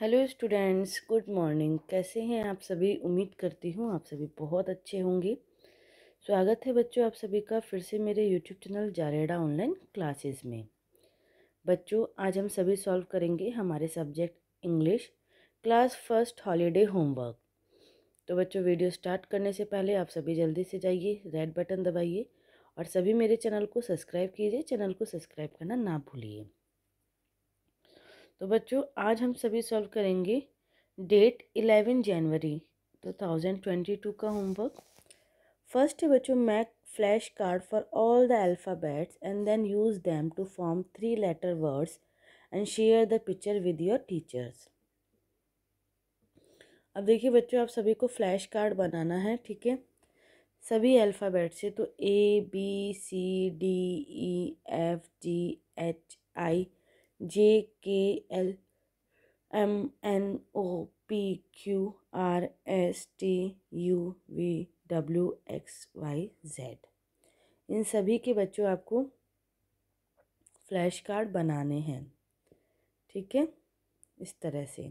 hello students good morning कैसे हैं आप सभी उम्मीद करती हूँ आप सभी बहुत अच्छे होंगे स्वागत है बच्चों आप सभी का फिर से मेरे यूट्यूब चैनल जारेडा ऑनलाइन क्लासेस में बच्चों आज हम सभी सॉल्व करेंगे हमारे subject English class first holiday homework तो बच्चों वीडियो स्टार्ट करने से पहले आप सभी जल्दी से जाइए रेड बटन दबाइए और सभी मेरे चैनल को सब्सक्राइब कीजिए चैनल को सब्सक्राइब करना ना भूलिए तो बच्चों आज हम सभी सॉल्व करेंगे date eleven January two thousand twenty two का होमवर्क फर्स्ट है बच्चों make flash card for all the alphabets and then use them to form three letter words and share the picture with your teachers अब देखिए बच्चों आप सभी को flash card बनाना है ठीक है सभी अल्फ़ाबेट से तो A B C D E F G H I J K L M N O P Q R S T U V W X Y Z इन सभी के बच्चों आपको फ्लैश कार्ड बनाने हैं ठीक है इस तरह से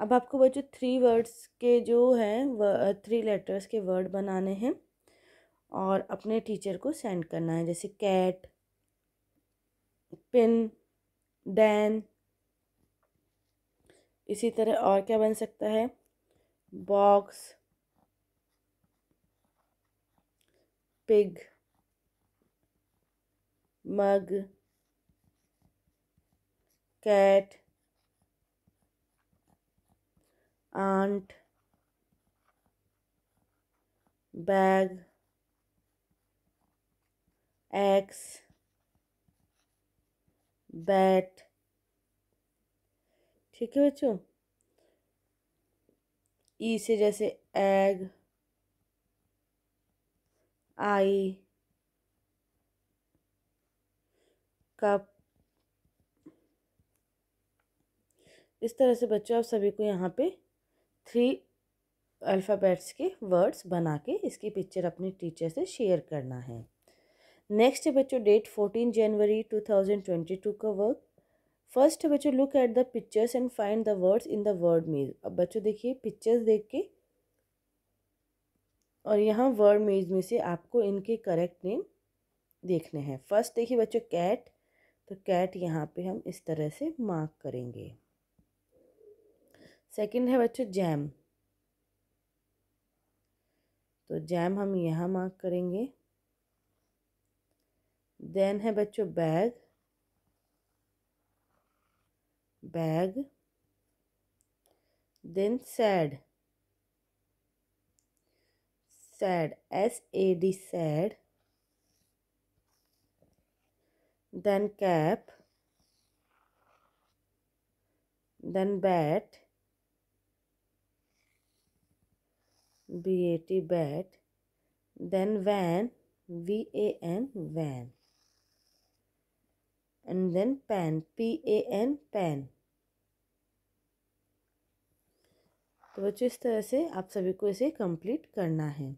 अब आपको बच्चों थ्री वर्ड्स के जो हैं थ्री लेटर्स के वर्ड बनाने हैं और अपने टीचर को सेंड करना है जैसे कैट पिन देन इसी तरह और क्या बन सकता है box pig mug cat ant bag ax bat ठीक है बच्चों ई e से जैसे एग आई कप इस तरह से बच्चों आप सभी को यहाँ पे थ्री अल्फ़ाबेट्स के वर्ड्स बना के इसकी पिक्चर अपने टीचर से शेयर करना है नेक्स्ट है बच्चों date fourteen January two thousand twenty two का वर्क फर्स्ट है बच्चों look at the pictures and find the words in the word maze अब बच्चों देखिए पिक्चर्स देख के और यहाँ वर्ड मेज में से आपको इनके करेक्ट नेम देखने हैं फर्स्ट देखिए बच्चों कैट तो कैट यहाँ पे हम इस तरह से मार्क करेंगे सेकंड है बच्चों जैम तो जैम हम यहाँ मार्क करेंगे देन है बच्चों bag bag then sad sad s a d sad then cap then bat b a t bat then van v a n van and then pan p a n pan तो बच्चों इस तरह से आप सभी को इसे कंप्लीट करना है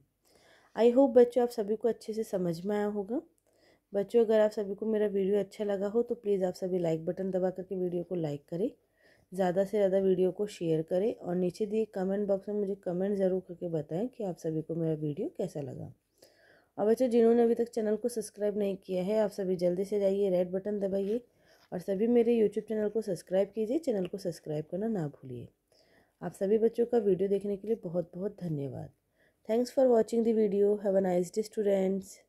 आई होप बच्चों आप सभी को अच्छे से समझ में आया होगा बच्चों अगर आप सभी को मेरा वीडियो अच्छा लगा हो तो प्लीज़ आप सभी लाइक बटन दबा करके वीडियो को लाइक करें ज़्यादा से ज़्यादा वीडियो को शेयर करें और नीचे दिए कमेंट बॉक्स में मुझे कमेंट ज़रूर करके बताएं कि आप सभी को मेरा वीडियो कैसा लगा और बच्चों अच्छा, जिन्होंने अभी तक चैनल को सब्सक्राइब नहीं किया है आप सभी जल्दी से जाइए रेड बटन दबाइए और सभी मेरे यूट्यूब चैनल को सब्सक्राइब कीजिए चैनल को सब्सक्राइब करना ना भूलिए आप सभी बच्चों का वीडियो देखने के लिए बहुत बहुत धन्यवाद thanks for watching the video have a nice day students